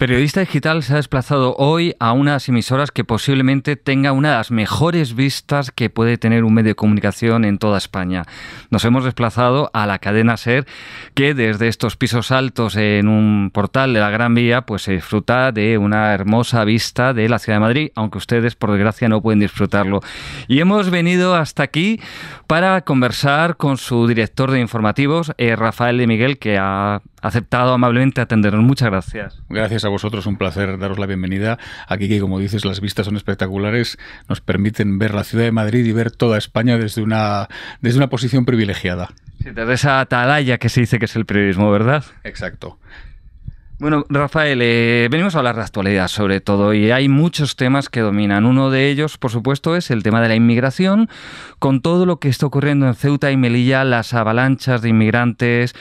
Periodista Digital se ha desplazado hoy a unas emisoras que posiblemente tenga una de las mejores vistas que puede tener un medio de comunicación en toda España. Nos hemos desplazado a la cadena SER, que desde estos pisos altos en un portal de la Gran Vía, pues se disfruta de una hermosa vista de la ciudad de Madrid, aunque ustedes, por desgracia, no pueden disfrutarlo. Y hemos venido hasta aquí para conversar con su director de informativos, eh, Rafael de Miguel, que ha aceptado amablemente atendernos. Muchas gracias. Gracias a vosotros, un placer daros la bienvenida. Aquí que, como dices, las vistas son espectaculares, nos permiten ver la ciudad de Madrid y ver toda España desde una, desde una posición privilegiada. desde esa atalaya que se dice que es el periodismo, ¿verdad? Exacto. Bueno, Rafael, eh, venimos a hablar de actualidad sobre todo y hay muchos temas que dominan. Uno de ellos, por supuesto, es el tema de la inmigración, con todo lo que está ocurriendo en Ceuta y Melilla, las avalanchas de inmigrantes,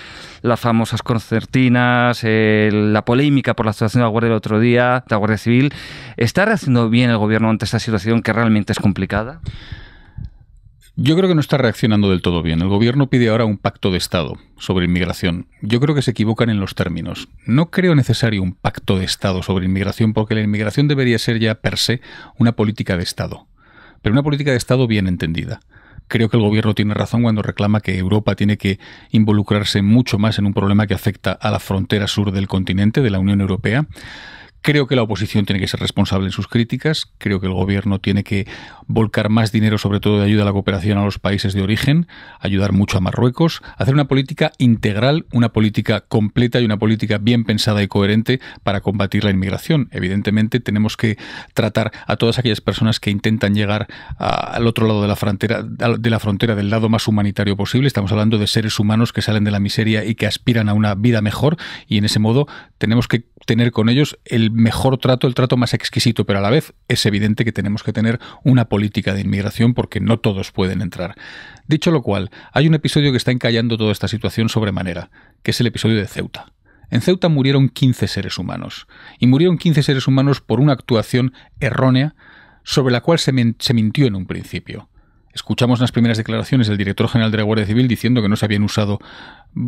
las famosas concertinas, eh, la polémica por la situación de la Guardia el otro día, Guardia Civil. ¿Está reaccionando bien el gobierno ante esta situación que realmente es complicada? Yo creo que no está reaccionando del todo bien. El gobierno pide ahora un pacto de Estado sobre inmigración. Yo creo que se equivocan en los términos. No creo necesario un pacto de Estado sobre inmigración porque la inmigración debería ser ya per se una política de Estado. Pero una política de Estado bien entendida. Creo que el gobierno tiene razón cuando reclama que Europa tiene que involucrarse mucho más en un problema que afecta a la frontera sur del continente, de la Unión Europea. Creo que la oposición tiene que ser responsable en sus críticas, creo que el gobierno tiene que volcar más dinero, sobre todo de ayuda a la cooperación a los países de origen, ayudar mucho a Marruecos, hacer una política integral, una política completa y una política bien pensada y coherente para combatir la inmigración. Evidentemente tenemos que tratar a todas aquellas personas que intentan llegar al otro lado de la frontera, de la frontera, del lado más humanitario posible. Estamos hablando de seres humanos que salen de la miseria y que aspiran a una vida mejor y en ese modo tenemos que tener con ellos el mejor trato, el trato más exquisito, pero a la vez es evidente que tenemos que tener una política de inmigración porque no todos pueden entrar. Dicho lo cual, hay un episodio que está encallando toda esta situación sobremanera, que es el episodio de Ceuta. En Ceuta murieron 15 seres humanos, y murieron 15 seres humanos por una actuación errónea sobre la cual se, mintió en un principio escuchamos las primeras declaraciones del director general de la Guardia Civil diciendo que no se habían usado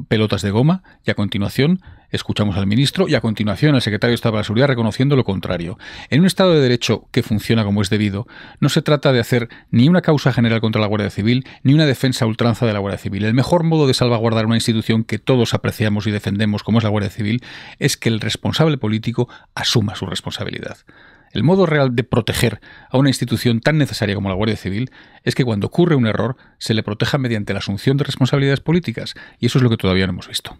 pelotas de goma y a continuación escuchamos al ministro y a continuación al secretario de Estado de la Seguridad reconociendo lo contrario. En un Estado de Derecho que funciona como es debido, no se trata de hacer ni una causa general contra la Guardia Civil ni una defensa ultranza de la Guardia Civil. El mejor modo de salvaguardar una institución que todos apreciamos y defendemos como es la Guardia Civil es que el responsable político asuma su responsabilidad. El modo real de proteger a una institución tan necesaria como la Guardia Civil es que cuando ocurre un error se le proteja mediante la asunción de responsabilidades políticas, y eso es lo que todavía no hemos visto.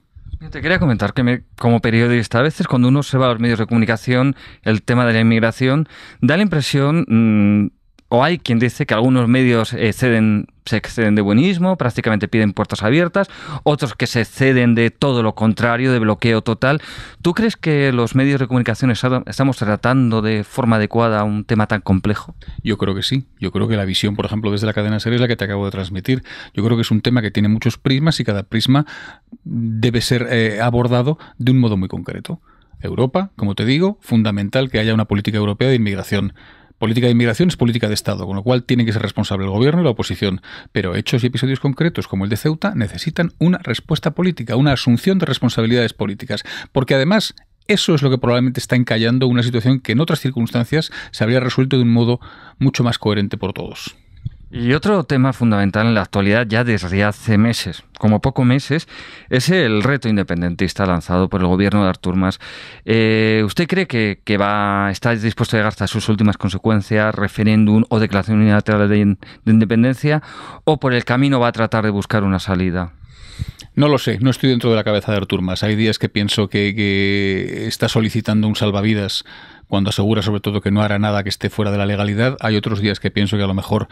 Te quería comentar que como periodista, a veces cuando uno se va a los medios de comunicación, el tema de la inmigración, da la impresión... Mm, o hay quien dice que algunos medios eh, se exceden de buenismo, prácticamente piden puertas abiertas, otros que se exceden de todo lo contrario, de bloqueo total. ¿Tú crees que los medios de comunicación estamos tratando de forma adecuada un tema tan complejo? Yo creo que sí. Yo creo que la visión, por ejemplo, desde la cadena serie es la que te acabo de transmitir. Yo creo que es un tema que tiene muchos prismas y cada prisma debe ser eh, abordado de un modo muy concreto. Europa, como te digo, fundamental que haya una política europea de inmigración política de inmigración es política de Estado, con lo cual tiene que ser responsable el gobierno y la oposición. Pero hechos y episodios concretos como el de Ceuta necesitan una respuesta política, una asunción de responsabilidades políticas. Porque además eso es lo que probablemente está encallando una situación que en otras circunstancias se habría resuelto de un modo mucho más coherente por todos. Y otro tema fundamental en la actualidad ya desde hace meses, como poco meses, es el reto independentista lanzado por el gobierno de Artur Mas. Eh, ¿Usted cree que, va, está dispuesto a llegar hasta sus últimas consecuencias, referéndum o declaración unilateral de independencia, o por el camino va a tratar de buscar una salida? No lo sé, no estoy dentro de la cabeza de Artur Mas. Hay días que pienso que, está solicitando un salvavidas cuando asegura sobre todo que no hará nada que esté fuera de la legalidad. Hay otros días que pienso que a lo mejor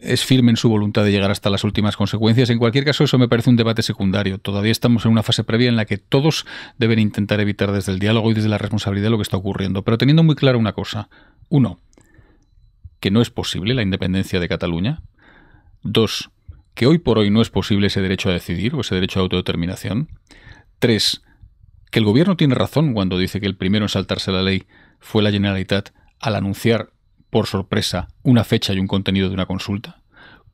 es firme en su voluntad de llegar hasta las últimas consecuencias. En cualquier caso, eso me parece un debate secundario. Todavía estamos en una fase previa en la que todos deben intentar evitar desde el diálogo y desde la responsabilidad lo que está ocurriendo. Pero teniendo muy claro una cosa. Uno, que no es posible la independencia de Cataluña. Dos, que hoy por hoy no es posible ese derecho a decidir o ese derecho a autodeterminación. Tres, que el gobierno tiene razón cuando dice que el primero en saltarse la ley fue la Generalitat al anunciar por sorpresa una fecha y un contenido de una consulta.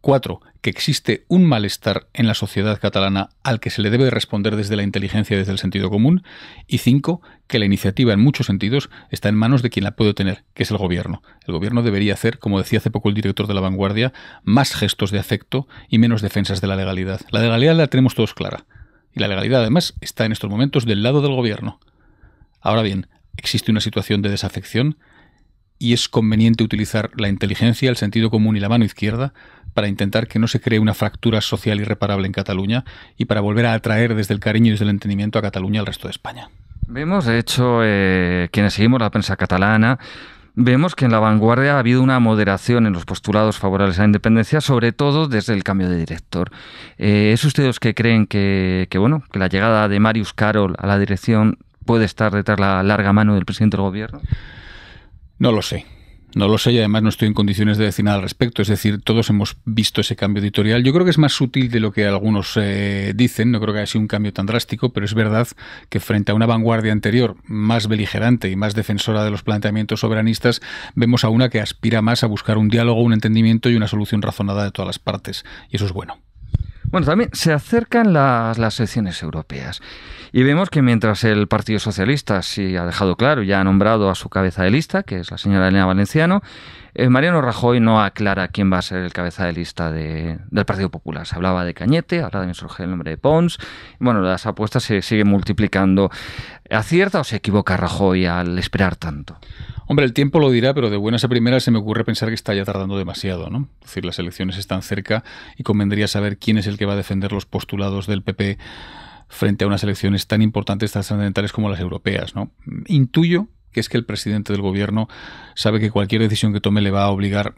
Cuatro, que existe un malestar en la sociedad catalana al que se le debe responder desde la inteligencia y desde el sentido común. Y cinco, que la iniciativa en muchos sentidos está en manos de quien la puede tener, que es el gobierno. El gobierno debería hacer, como decía hace poco el director de La Vanguardia, más gestos de afecto y menos defensas de la legalidad. La legalidad la tenemos todos clara. Y la legalidad además está en estos momentos del lado del gobierno. Ahora bien, existe una situación de desafección y es conveniente utilizar la inteligencia, el sentido común y la mano izquierda para intentar que no se cree una fractura social irreparable en Cataluña y para volver a atraer desde el cariño y desde el entendimiento a Cataluña al resto de España. Vemos, de hecho, eh, quienes seguimos la prensa catalana, vemos que en la vanguardia ha habido una moderación en los postulados favorables a la independencia, sobre todo desde el cambio de director. Eh, ¿Es los que creen que, bueno, que la llegada de Marius Carol a la dirección puede estar detrás de la larga mano del presidente del gobierno? No lo sé. No lo sé y además no estoy en condiciones de decir nada al respecto. Es decir, todos hemos visto ese cambio editorial. Yo creo que es más sutil de lo que algunos eh, dicen. No creo que haya sido un cambio tan drástico, pero es verdad que frente a una vanguardia anterior más beligerante y más defensora de los planteamientos soberanistas, vemos a una que aspira más a buscar un diálogo, un entendimiento y una solución razonada de todas las partes. Y eso es bueno. Bueno, también se acercan las, las elecciones europeas y vemos que mientras el Partido Socialista sí ha dejado claro, ya ha nombrado a su cabeza de lista, que es la señora Elena Valenciano, eh, Mariano Rajoy no aclara quién va a ser el cabeza de lista del Partido Popular. Se hablaba de Cañete, ahora también surge el nombre de Pons. Bueno, las apuestas se siguen multiplicando. ¿Acierta o se equivoca Rajoy al esperar tanto? Hombre, el tiempo lo dirá, pero de buenas a primeras se me ocurre pensar que está ya tardando demasiado, ¿no? Es decir, las elecciones están cerca y convendría saber quién es el que va a defender los postulados del PP frente a unas elecciones tan importantes, tan trascendentales como las europeas, ¿no? Intuyo que es que el presidente del gobierno sabe que cualquier decisión que tome le va a obligar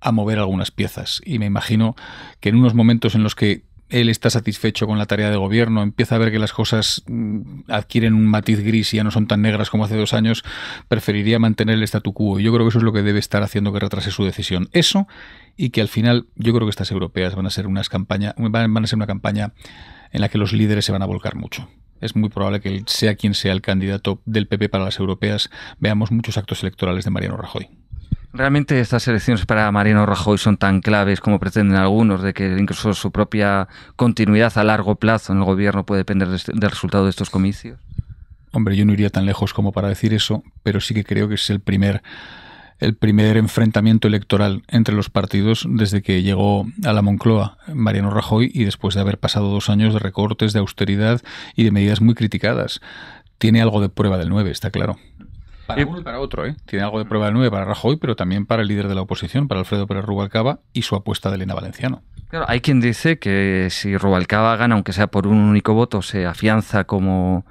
a mover algunas piezas y me imagino que en unos momentos en los que él está satisfecho con la tarea de gobierno, empieza a ver que las cosas mm, adquieren un matiz gris y ya no son tan negras como hace dos años, preferiría mantener el statu quo. Yo creo que eso es lo que debe estar haciendo que retrase su decisión. Eso y que al final yo creo que estas europeas van a ser, unas campaña, van a ser una campaña en la que los líderes se van a volcar mucho. Es muy probable que sea quien sea el candidato del PP para las europeas, veamos muchos actos electorales de Mariano Rajoy. Realmente estas elecciones para Mariano Rajoy son tan claves como pretenden algunos, de que incluso su propia continuidad a largo plazo en el gobierno puede depender este, del resultado de estos comicios. Hombre, yo no iría tan lejos como para decir eso, pero sí que creo que es el primer el primer enfrentamiento electoral entre los partidos desde que llegó a la Moncloa Mariano Rajoy y después de haber pasado dos años de recortes, de austeridad y de medidas muy criticadas. Tiene algo de prueba del 9, está claro. Para eh, uno y para otro, ¿eh? Tiene algo de prueba del 9 para Rajoy, pero también para el líder de la oposición, para Alfredo Pérez Rubalcaba y su apuesta de Elena Valenciano. Claro, hay quien dice que si Rubalcaba gana, aunque sea por un único voto, se afianza como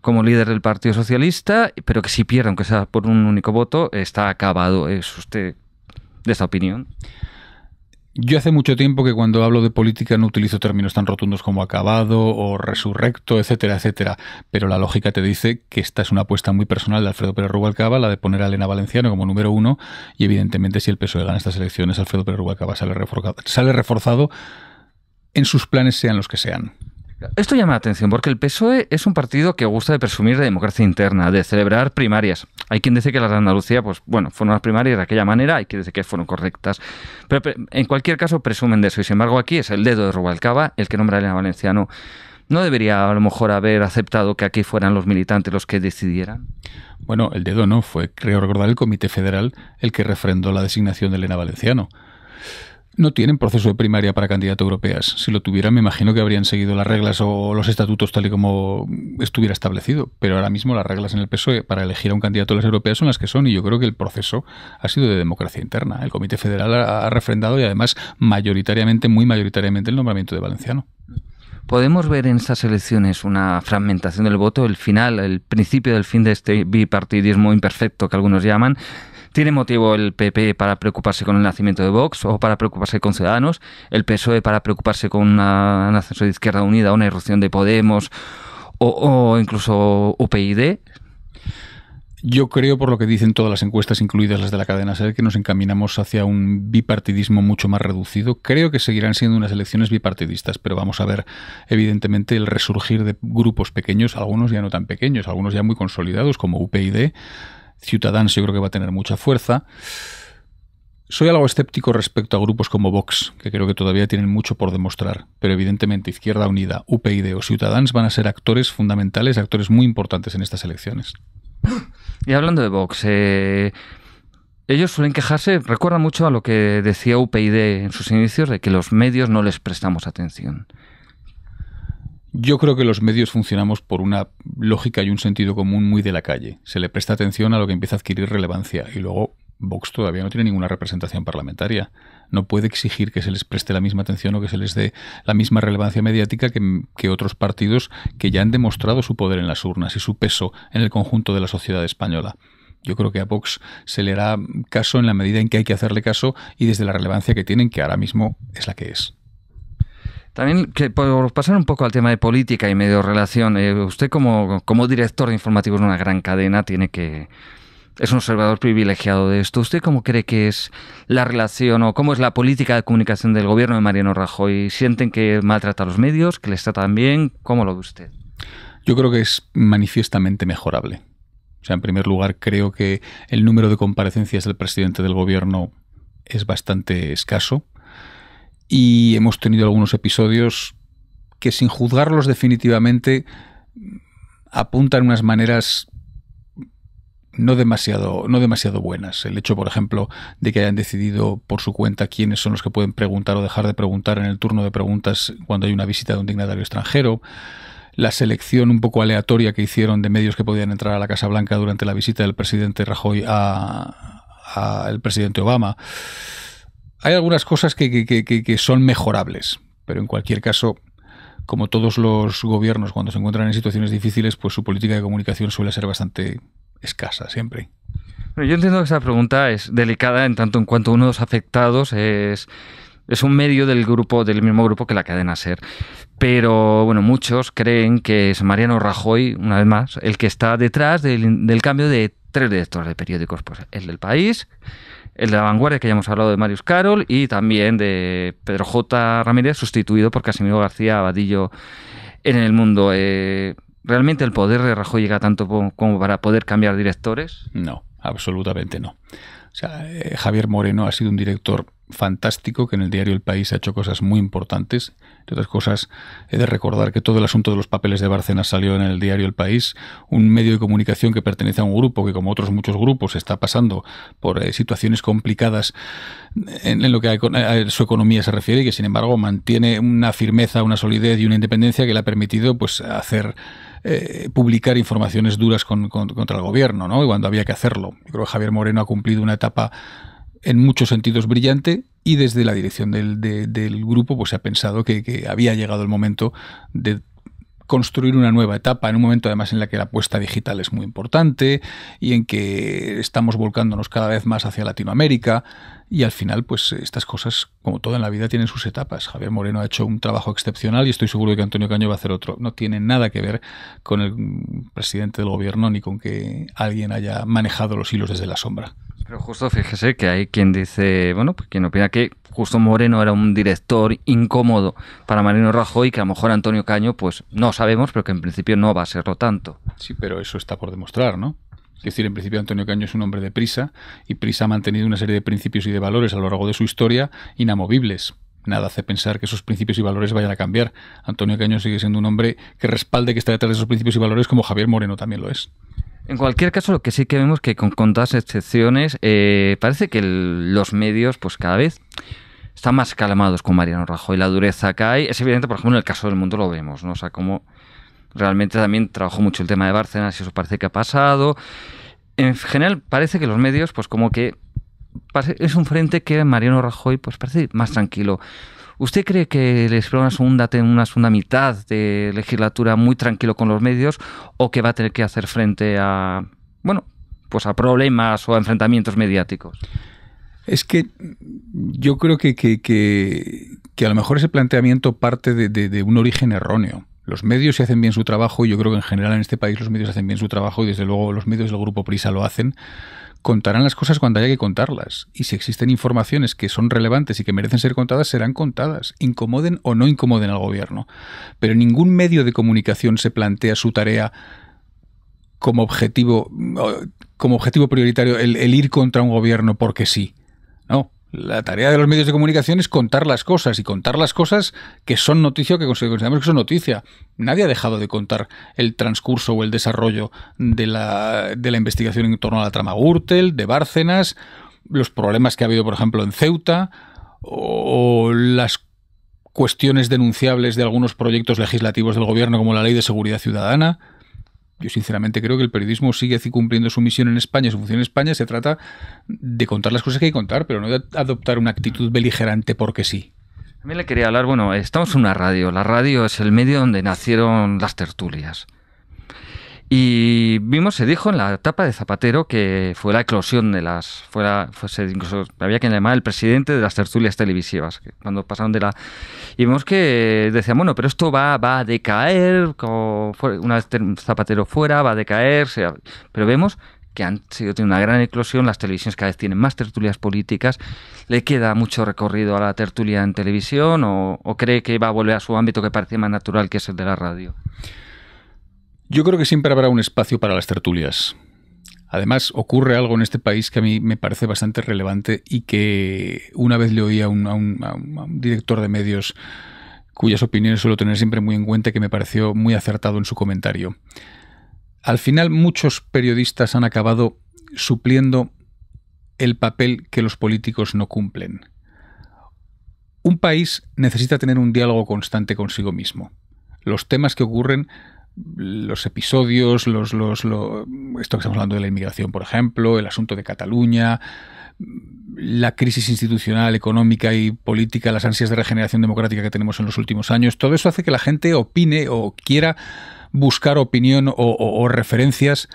como líder del Partido Socialista, pero que si pierde, aunque sea por un único voto, está acabado. ¿Es usted de esa opinión? Yo hace mucho tiempo que cuando hablo de política no utilizo términos tan rotundos como acabado o resurrecto, etcétera, etcétera. Pero la lógica te dice que esta es una apuesta muy personal de Alfredo Pérez Rubalcaba, la de poner a Elena Valenciano como número uno. Y evidentemente, si el PSOE gana estas elecciones, Alfredo Pérez Rubalcaba sale reforzado, sale reforzado en sus planes, sean los que sean. Esto llama la atención porque el PSOE es un partido que gusta de presumir de democracia interna, de celebrar primarias. Hay quien dice que las de Andalucía, pues bueno, fueron las primarias de aquella manera, hay quien dice que fueron correctas. Pero en cualquier caso presumen de eso. Y sin embargo aquí es el dedo de Rubalcaba el que nombra a Elena Valenciano. ¿No debería a lo mejor haber aceptado que aquí fueran los militantes los que decidieran? Bueno, el dedo no, fue, creo recordar, el Comité Federal el que refrendó la designación de Elena Valenciano no tienen proceso de primaria para candidato europeas. Si lo tuvieran, me imagino que habrían seguido las reglas o los estatutos tal y como estuviera establecido. Pero ahora mismo las reglas en el PSOE para elegir a un candidato a las europeas son las que son y yo creo que el proceso ha sido de democracia interna. El Comité Federal ha refrendado y además mayoritariamente, muy mayoritariamente, el nombramiento de Valenciano. ¿Podemos ver en estas elecciones una fragmentación del voto, el final, el principio del fin de este bipartidismo imperfecto que algunos llaman? ¿Tiene motivo el PP para preocuparse con el nacimiento de Vox o para preocuparse con Ciudadanos? ¿El PSOE para preocuparse con un ascenso de Izquierda Unida, una irrupción de Podemos o, o incluso UPyD? Yo creo, por lo que dicen todas las encuestas, incluidas las de la cadena SER, que nos encaminamos hacia un bipartidismo mucho más reducido. Creo que seguirán siendo unas elecciones bipartidistas, pero vamos a ver, evidentemente, el resurgir de grupos pequeños, algunos ya no tan pequeños, algunos ya muy consolidados, como UPyD, Ciudadanos yo creo que va a tener mucha fuerza. Soy algo escéptico respecto a grupos como Vox, que creo que todavía tienen mucho por demostrar, pero evidentemente Izquierda Unida, UPyD o Ciudadanos van a ser actores fundamentales, actores muy importantes en estas elecciones. Y hablando de Vox, eh, ellos suelen quejarse, recuerda mucho a lo que decía UPyD en sus inicios, de que los medios no les prestamos atención. Yo creo que los medios funcionamos por una lógica y un sentido común muy de la calle. Se le presta atención a lo que empieza a adquirir relevancia y luego Vox todavía no tiene ninguna representación parlamentaria. No puede exigir que se les preste la misma atención o que se les dé la misma relevancia mediática que, otros partidos que ya han demostrado su poder en las urnas y su peso en el conjunto de la sociedad española. Yo creo que a Vox se le hará caso en la medida en que hay que hacerle caso y desde la relevancia que tienen, que ahora mismo es la que es. También que por pasar un poco al tema de política y medio relación, eh, usted como, director de informativos de una gran cadena tiene que es un observador privilegiado de esto. ¿Usted cómo cree que es la relación o cómo es la política de comunicación del gobierno de Mariano Rajoy? ¿Sienten que maltrata a los medios, que les trata bien? ¿Cómo lo ve usted? Yo creo que es manifiestamente mejorable. O sea, en primer lugar, creo que el número de comparecencias del presidente del gobierno es bastante escaso y hemos tenido algunos episodios que sin juzgarlos definitivamente apuntan unas maneras no demasiado, no demasiado buenas. El hecho, por ejemplo, de que hayan decidido por su cuenta quiénes son los que pueden preguntar o dejar de preguntar en el turno de preguntas cuando hay una visita de un dignatario extranjero. La selección un poco aleatoria que hicieron de medios que podían entrar a la Casa Blanca durante la visita del presidente Rajoy al presidente Obama. Hay algunas cosas que, son mejorables, pero en cualquier caso, como todos los gobiernos cuando se encuentran en situaciones difíciles, pues su política de comunicación suele ser bastante escasa siempre. yo entiendo que esa pregunta es delicada en tanto en cuanto uno de los afectados es, es un medio del grupo, del mismo grupo que la cadena SER. Pero bueno, muchos creen que es Mariano Rajoy, una vez más, el que está detrás del, del cambio de tres directores de periódicos, pues el del país, el de la vanguardia, que ya hemos hablado de Marius Carol, y también de Pedro J. Ramírez, sustituido por Casimiro García Abadillo en el mundo. Eh, ¿Realmente el poder de Rajoy llega tanto como para poder cambiar directores? No, absolutamente no. O sea, eh, Javier Moreno ha sido un director fantástico que en el diario El País ha hecho cosas muy importantes. Entre otras cosas, he de recordar que todo el asunto de los papeles de Bárcenas salió en el diario El País, un medio de comunicación que pertenece a un grupo que, como otros muchos grupos, está pasando por eh, situaciones complicadas en, lo que a, su economía se refiere y que, sin embargo, mantiene una firmeza, una solidez y una independencia que le ha permitido pues, hacer eh, publicar informaciones duras contra el gobierno, ¿no? Y cuando había que hacerlo. Yo creo que Javier Moreno ha cumplido una etapa en muchos sentidos brillante y desde la dirección del, del grupo pues se ha pensado que, había llegado el momento de construir una nueva etapa, en un momento además en la que la apuesta digital es muy importante y en que estamos volcándonos cada vez más hacia Latinoamérica y al final pues estas cosas como todo en la vida tienen sus etapas. Javier Moreno ha hecho un trabajo excepcional y estoy seguro de que Antonio Caño va a hacer otro. No tiene nada que ver con el presidente del gobierno ni con que alguien haya manejado los hilos desde la sombra. Pero justo fíjese que hay quien dice, bueno, pues quien opina que justo Moreno era un director incómodo para Mariano Rajoy, que a lo mejor Antonio Caño, pues no sabemos, pero que en principio no va a serlo tanto. Sí, pero eso está por demostrar, ¿no? Es decir, en principio Antonio Caño es un hombre de prisa y prisa ha mantenido una serie de principios y de valores a lo largo de su historia inamovibles nada hace pensar que esos principios y valores vayan a cambiar. Antonio Caño sigue siendo un hombre que respalde que está detrás de esos principios y valores como Javier Moreno también lo es. En cualquier caso, lo que sí que vemos que con contadas excepciones, eh, parece que los medios, pues cada vez están más calmados con Mariano Rajoy. La dureza que hay es evidente, por ejemplo, en el caso del mundo lo vemos, ¿no? O sea, como realmente también trabajó mucho el tema de Bárcenas y eso parece que ha pasado. En general, parece que los medios, pues como que es un frente que Mariano Rajoy, pues parece más tranquilo. ¿Usted cree que el espera una segunda, una segunda mitad de legislatura muy tranquilo con los medios o que va a tener que hacer frente a, bueno, pues a problemas o enfrentamientos mediáticos? Es que yo creo que, que, a lo mejor ese planteamiento parte de, de un origen erróneo los medios se hacen bien su trabajo y yo creo que en general en este país los medios hacen bien su trabajo y desde luego los medios del grupo Prisa lo hacen contarán las cosas cuando haya que contarlas. Y si existen informaciones que son relevantes y que merecen ser contadas, serán contadas, incomoden o no incomoden al gobierno. Pero ningún medio de comunicación se plantea su tarea como objetivo, como objetivo prioritario el, el ir contra un gobierno porque sí. La tarea de los medios de comunicación es contar las cosas y contar las cosas que son noticia o que consideramos que son noticia. Nadie ha dejado de contar el transcurso o el desarrollo de la, de la investigación en torno a la trama Gürtel, de Bárcenas, los problemas que ha habido, por ejemplo, en Ceuta, o las cuestiones denunciables de algunos proyectos legislativos del gobierno como la Ley de Seguridad Ciudadana. Yo sinceramente creo que el periodismo sigue cumpliendo su misión en España, su función en España. Se trata de contar las cosas que hay que contar, pero no de adoptar una actitud beligerante porque sí. También le quería hablar, bueno, estamos en una radio. La radio es el medio donde nacieron las tertulias. Y vimos, se dijo en la etapa de Zapatero que fue la eclosión de las. Fuera, incluso había quien llamar el presidente de las tertulias televisivas, cuando pasaron de la. Y vimos que decían, bueno, pero esto va, va a decaer, como una vez Zapatero fuera, va a decaer. pero vemos que han sido una gran eclosión, las televisiones cada vez tienen más tertulias políticas, le queda mucho recorrido a la tertulia en televisión o, o cree que va a volver a su ámbito que parece más natural que es el de la radio. Yo creo que siempre habrá un espacio para las tertulias. Además, ocurre algo en este país que a mí me parece bastante relevante y que una vez le oí a un, director de medios cuyas opiniones suelo tener siempre muy en cuenta y que me pareció muy acertado en su comentario. Al final muchos periodistas han acabado supliendo el papel que los políticos no cumplen. Un país necesita tener un diálogo constante consigo mismo. Los temas que ocurren los episodios, los, los, esto que estamos hablando de la inmigración, por ejemplo, el asunto de Cataluña, la crisis institucional, económica y política, las ansias de regeneración democrática que tenemos en los últimos años, todo eso hace que la gente opine o quiera buscar opinión o referencias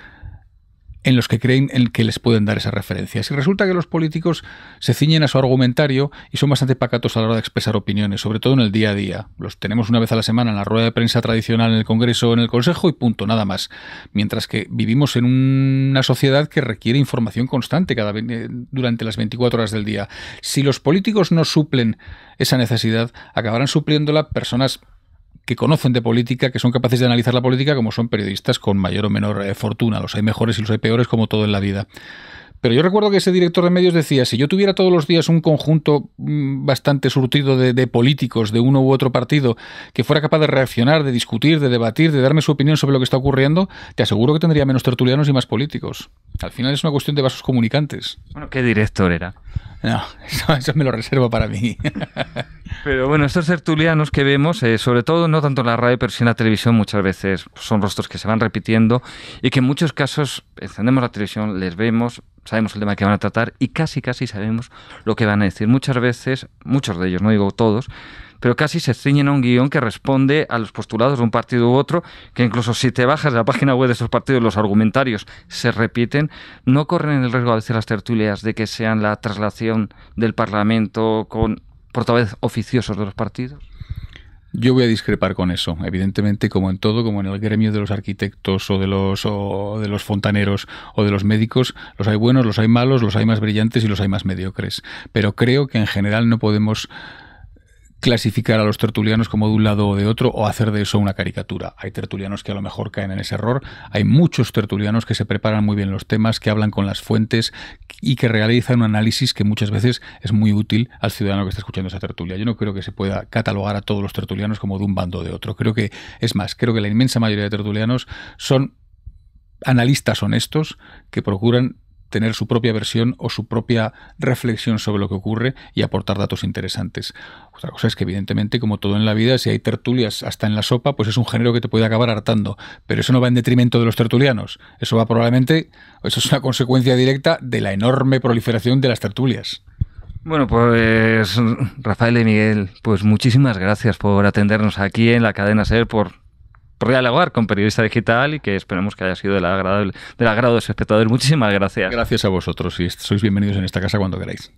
en los que creen en que les pueden dar esas referencias. Y resulta que los políticos se ciñen a su argumentario y son bastante pacatos a la hora de expresar opiniones, sobre todo en el día a día. Los tenemos una vez a la semana en la rueda de prensa tradicional en el Congreso en el Consejo y punto, nada más. Mientras que vivimos en una sociedad que requiere información constante cada, eh, durante las 24 horas del día. Si los políticos no suplen esa necesidad, acabarán supliéndola personas que conocen de política, que son capaces de analizar la política, como son periodistas con mayor o menor eh, fortuna. Los hay mejores y los hay peores, como todo en la vida. Pero yo recuerdo que ese director de medios decía, si yo tuviera todos los días un conjunto mm, bastante surtido de, políticos de uno u otro partido que fuera capaz de reaccionar, de discutir, de debatir, de darme su opinión sobre lo que está ocurriendo, te aseguro que tendría menos tertulianos y más políticos. Al final es una cuestión de vasos comunicantes. Bueno, ¿qué director era? No, eso me lo reservo para mí. Pero bueno, estos tertulianos que vemos, eh, sobre todo no tanto en la radio, pero sí en la televisión, muchas veces son rostros que se van repitiendo y que en muchos casos encendemos la televisión, les vemos, sabemos el tema que van a tratar y casi, casi sabemos lo que van a decir. Muchas veces, muchos de ellos, no digo todos, pero casi se ciñen a un guión que responde a los postulados de un partido u otro, que incluso si te bajas de la página web de esos partidos, los argumentarios se repiten, no corren el riesgo a veces las tertulias de que sean la traslación del Parlamento con vez oficiosos de los partidos? Yo voy a discrepar con eso. Evidentemente, como en todo, como en el gremio de los arquitectos o de los, o de los fontaneros o de los médicos, los hay buenos, los hay malos, los hay más brillantes y los hay más mediocres. Pero creo que en general no podemos clasificar a los tertulianos como de un lado o de otro o hacer de eso una caricatura. Hay tertulianos que a lo mejor caen en ese error, hay muchos tertulianos que se preparan muy bien los temas, que hablan con las fuentes y que realizan un análisis que muchas veces es muy útil al ciudadano que está escuchando esa tertulia. Yo no creo que se pueda catalogar a todos los tertulianos como de un bando o de otro. Creo que, es más, creo que la inmensa mayoría de tertulianos son analistas honestos que procuran tener su propia versión o su propia reflexión sobre lo que ocurre y aportar datos interesantes. Otra cosa es que evidentemente, como todo en la vida, si hay tertulias hasta en la sopa, pues es un género que te puede acabar hartando, pero eso no va en detrimento de los tertulianos, eso va probablemente, eso es una consecuencia directa de la enorme proliferación de las tertulias. Bueno, pues Rafael y Miguel, pues muchísimas gracias por atendernos aquí en la cadena SER, por dialogar con Periodista Digital y que esperemos que haya sido del, agradable, del agrado de los espectadores. Muchísimas gracias. Gracias a vosotros y sois bienvenidos en esta casa cuando queráis.